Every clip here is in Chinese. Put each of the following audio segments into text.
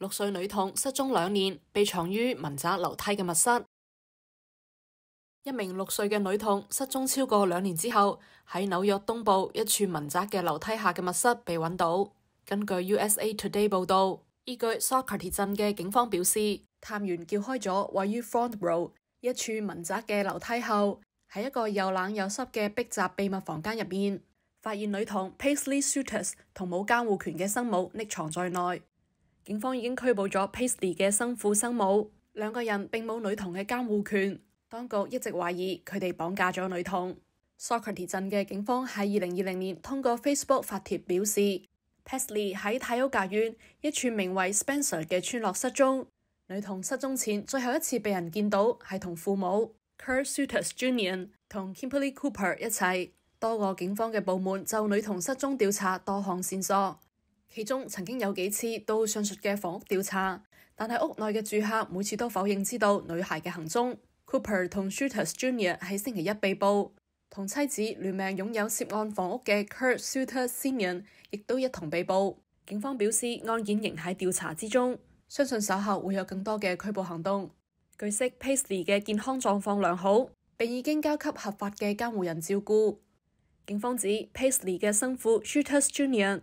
六岁女童失踪两年，被藏于民宅楼梯嘅密室。一名六岁嘅女童失踪超过两年之后，喺纽约东部一处民宅嘅楼梯下嘅密室被揾到。根据 USA Today 报道，依据 Socrates 镇嘅警方表示，探员撬开咗位于 Front r o w 一处民宅嘅楼梯后，喺一个又冷又湿嘅逼窄秘密房间入面，发现女童 Paisley Shooters 同冇监护权嘅生母匿藏在内。警方已經拘捕咗 Pestle 嘅生父生母，兩個人並冇女童嘅監護權。當局一直懷疑佢哋綁架咗女童。Socrates 鎮嘅警方喺二零二零年通過 Facebook 發帖表示，Pestle 喺泰欧格县一處名為 Spencer 嘅村落失蹤。女童失蹤前最後一次被人見到係同父母 Kurt Suiters Jr. 同 Kimberly Cooper 一齊。多個警方嘅部門就女童失蹤調查多項線索。其中曾经有几次到上述嘅房屋调查，但系屋内嘅住客每次都否认知道女孩嘅行踪。Cooper 同 Shooters Junior 喺星期一被捕，同妻子联名拥有涉案房屋嘅 Kurt Shooters e n i o r 亦都一同被捕。警方表示案件仍喺调查之中，相信稍后会有更多嘅拘捕行动。据悉，Paisley 嘅健康状况良好，并已经交给合法嘅监护人照顾。警方指，Paisley 嘅生父 Shooters Junior。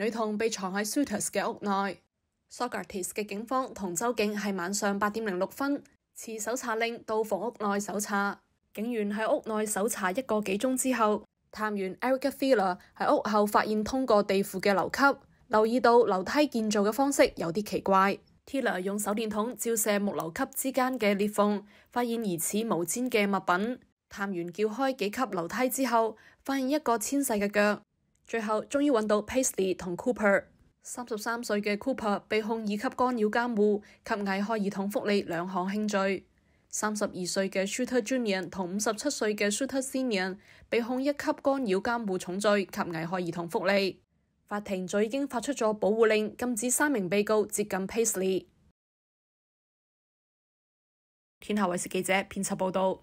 女童被藏喺 s u t r s 嘅屋内，Socrates 嘅警方同州警系晚上八点零六分持搜查令到房屋内搜查。警员喺屋内搜查一个几钟之后，探员 Erica Thaler 喺屋后发现通过地库嘅楼级，留意到楼梯建造嘅方式有啲奇怪。Thaler 用手电筒照射木楼级之间嘅裂缝，发现疑似毛毡嘅物品。探员撬开几级楼梯之后，发现一个纤细嘅脚。最后终于揾到 Paisley 同 Cooper。三十三岁嘅 Cooper 被控二级干扰监护及危害儿童福利两项轻罪。三十二岁嘅 Shooter Junior 同五十七岁嘅 Shooter Senior 被控一级干扰监护重罪及危害儿童福利。法庭早已经发出咗保护令，禁止三名被告接近 Paisley。天下卫视记者编辑报道。